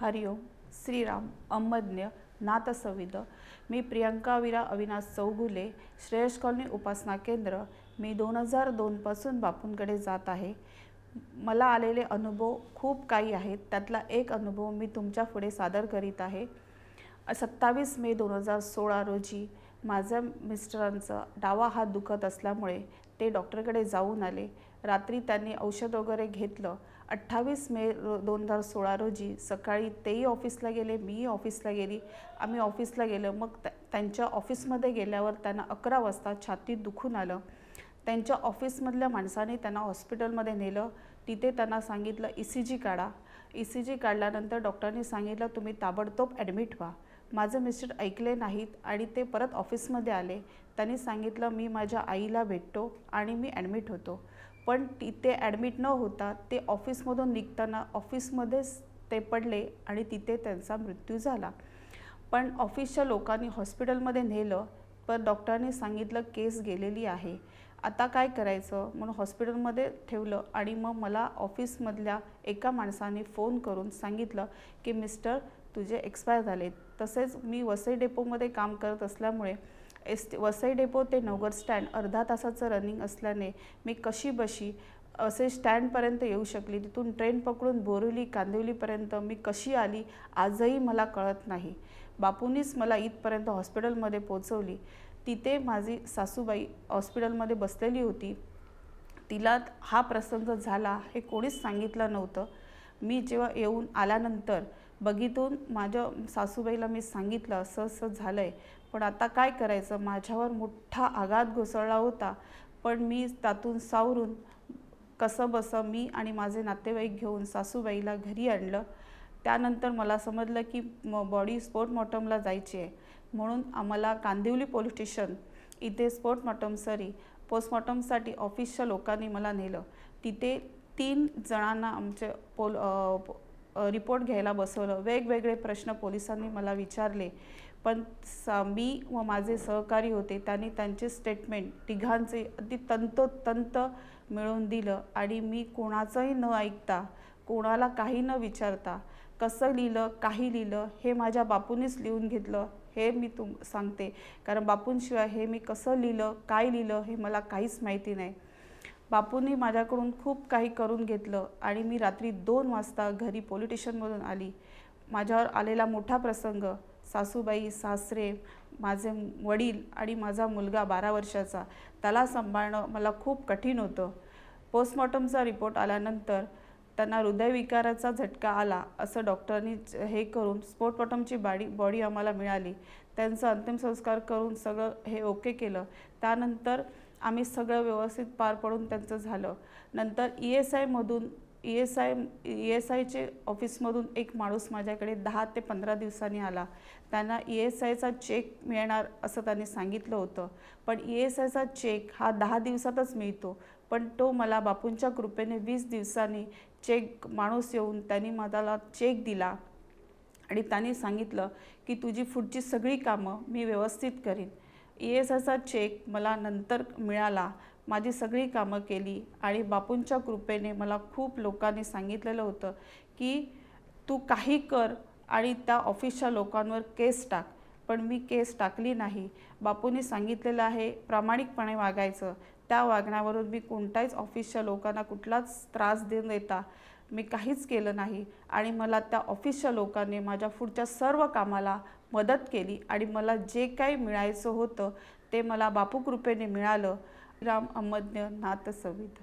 हरिओम श्रीराम नाथ सविद मी प्रियंका विरा अविनाश चौगुले श्रेयस कॉलनी उपासना केंद्र मी दोन हजार दोनपासून बापूंकडे जात आहे मला आलेले अनुभव खूप काही आहेत त्यातला एक अनुभव मी तुमच्या पुढे सादर करीत आहे सत्तावीस मे दोन हजार सोळा रोजी माझ्या मिस्टरांचा डावा हात दुखत असल्यामुळे ते डॉक्टरकडे जाऊन आले रात्री त्यांनी औषध वगैरे घेतलं अठ्ठावीस मे रो दोन हजार सोळा रोजी सकाळी तेही ऑफिसला गेले मीही ऑफिसला गेली आम्ही ऑफिसला गेलो मग त्यांच्या ऑफिसमध्ये गेल्यावर त्यांना अकरा वाजता छातीत दुखून आलं त्यांच्या ऑफिसमधल्या माणसाने त्यांना हॉस्पिटलमध्ये नेलं तिथे त्यांना सांगितलं ई सी जी काढा ई सी जी काढल्यानंतर डॉक्टरांनी सांगितलं तुम्ही ताबडतोब ॲडमिट व्हा माझं मिस्टर ऐकले नाहीत आणि ते परत ऑफिसमध्ये आले त्यांनी सांगितलं मी माझ्या आईला भेटतो आणि मी ॲडमिट होतो पण तिथे ॲडमिट न होता ते ऑफिसमधून निघताना ऑफिसमध्येच ते पडले आणि तिथे त्यांचा मृत्यू झाला पण ऑफिसच्या लोकांनी हॉस्पिटलमध्ये नेलं पण डॉक्टरांनी सांगितलं केस गेलेली आहे आता काय करायचं म्हणून हॉस्पिटलमध्ये ठेवलं आणि मग मला ऑफिसमधल्या एका माणसाने फोन करून सांगितलं की मिस्टर तुझे एक्सपायर झाले तसेच मी वसई डेपोमध्ये काम करत असल्यामुळे एस टी वसई डेपो ते नवगर स्टँड अर्धा तासाचं रनिंग असल्याने मी कशी बशी असे स्टँडपर्यंत येऊ शकली तिथून ट्रेन पकडून बोरिवली कांदिवलीपर्यंत मी कशी आली आजही मला कळत नाही बापूंनीच मला इथपर्यंत हॉस्पिटलमध्ये पोचवली तिथे माझी सासूबाई हॉस्पिटलमध्ये बसलेली होती तिला हा प्रसंग झाला हे कोणीच सांगितलं नव्हतं मी जेव्हा येऊन आल्यानंतर बघितून माझ्या सासूबाईला मी सांगितलं असं असं झालं आहे पण आता काय करायचं माझ्यावर मोठा आघात घोसळला होता पण मी त्यातून सावरून कसं बसं मी आणि माझे नातेवाईक घेऊन सासूबाईला घरी आणलं त्यानंतर मला समजलं की म बॉडी स्पोर्टमॉर्टमला जायची आहे म्हणून आम्हाला कांदिवली पोलीस स्टेशन इथे स्पोर्टमॉर्टम सरी पोस्टमॉर्टमसाठी ऑफिसच्या लोकांनी मला नेलं तिथे तीन जणांना आमचे पोल रिपोर्ट घ्यायला बसवलं वेगवेगळे प्रश्न पोलिसांनी मला विचारले पण सा मी व माझे सहकारी होते त्यांनी त्यांचे स्टेटमेंट तिघांचे अगदी तंतोतंत मिळवून दिलं आणि मी कोणाचंही न ऐकता कोणाला काही न विचारता कसं लिहिलं काही लिहिलं हे माझ्या बापूनेच लिहून घेतलं हे मी तुम सांगते कारण बापूंशिवाय हे मी कसं लिहिलं काय लिहिलं हे मला काहीच माहिती नाही बापूंनी माझ्याकडून खूप काही करून घेतलं आणि मी रात्री दोन वाजता घरी पोलिटिशनमधून आली माझ्यावर आलेला मोठा प्रसंग सासूबाई सासरे माझे वडील आणि माझा मुलगा बारा वर्षाचा त्याला सांभाळणं मला खूप कठीण होतं पोस्टमॉर्टमचा रिपोर्ट आल्यानंतर त्यांना हृदयविकाराचा झटका आला असं डॉक्टरांनी हे करून स्पोटमॉर्टमची बाडी बॉडी आम्हाला मिळाली त्यांचा अंतिम संस्कार करून सगळं हे ओके केलं त्यानंतर आम्ही सगळं व्यवस्थित पार पडून त्यांचं झालं नंतर ई e एस आयमधून E e S I E e S आयचे ऑफिसमधून एक माणूस माझ्याकडे दहा ते पंधरा दिवसांनी आला त्यांना ई एस आयचा चेक मिळणार असं त्यांनी सांगितलं होतं पण ई एस आयचा चेक हा दहा दिवसातच मिळतो पण तो मला बापूंच्या कृपेने वीस दिवसांनी चेक माणूस येऊन त्यांनी मला चेक दिला आणि त्यांनी सांगितलं की तुझी पुढची सगळी कामं मी व्यवस्थित करीन ई एस असा चेक मला नंतर मिळाला माझी सगळी कामं केली आणि बापूंच्या कृपेने मला खूप लोकांनी सांगितलेलं होतं की तू काही कर आणि त्या ऑफिसच्या लोकांवर केस टाक पण मी केस टाकली नाही बापूंनी सांगितलेलं आहे प्रामाणिकपणे वागायचं त्या वागण्यावरून मी कोणत्याही ऑफिसच्या लोकांना कुठलाच त्रास देऊन देता मी काहीच केलं नाही आणि मला त्या ऑफिसच्या लोकांनी माझ्या पुढच्या सर्व कामाला मदत केली आणि मला जे काही मिळायचं होतं ते मला बापू कृपेने मिळालं राम नाथ सविध